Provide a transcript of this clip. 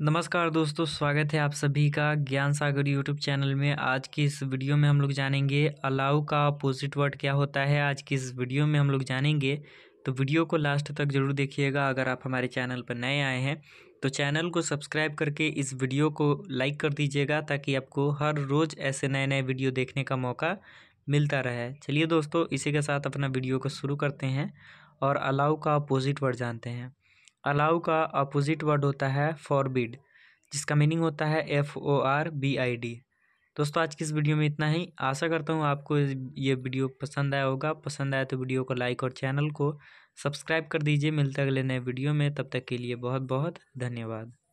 नमस्कार दोस्तों स्वागत है आप सभी का ज्ञान सागर यूट्यूब चैनल में आज की इस वीडियो में हम लोग जानेंगे अलाउ का अपोजिट वर्ड क्या होता है आज की इस वीडियो में हम लोग जानेंगे तो वीडियो को लास्ट तक ज़रूर देखिएगा अगर आप हमारे चैनल पर नए आए हैं तो चैनल को सब्सक्राइब करके इस वीडियो को लाइक कर दीजिएगा ताकि आपको हर रोज़ ऐसे नए नए वीडियो देखने का मौका मिलता रहे चलिए दोस्तों इसी के साथ अपना वीडियो को शुरू करते हैं और अलाउ का अपोजिट वर्ड जानते हैं अलाउ का अपोजिट वर्ड होता है फॉरबिड जिसका मीनिंग होता है F O R B I D दोस्तों आज की इस वीडियो में इतना ही आशा करता हूँ आपको ये वीडियो पसंद आया होगा पसंद आया तो वीडियो को लाइक और चैनल को सब्सक्राइब कर दीजिए मिलते अगले नए वीडियो में तब तक के लिए बहुत बहुत धन्यवाद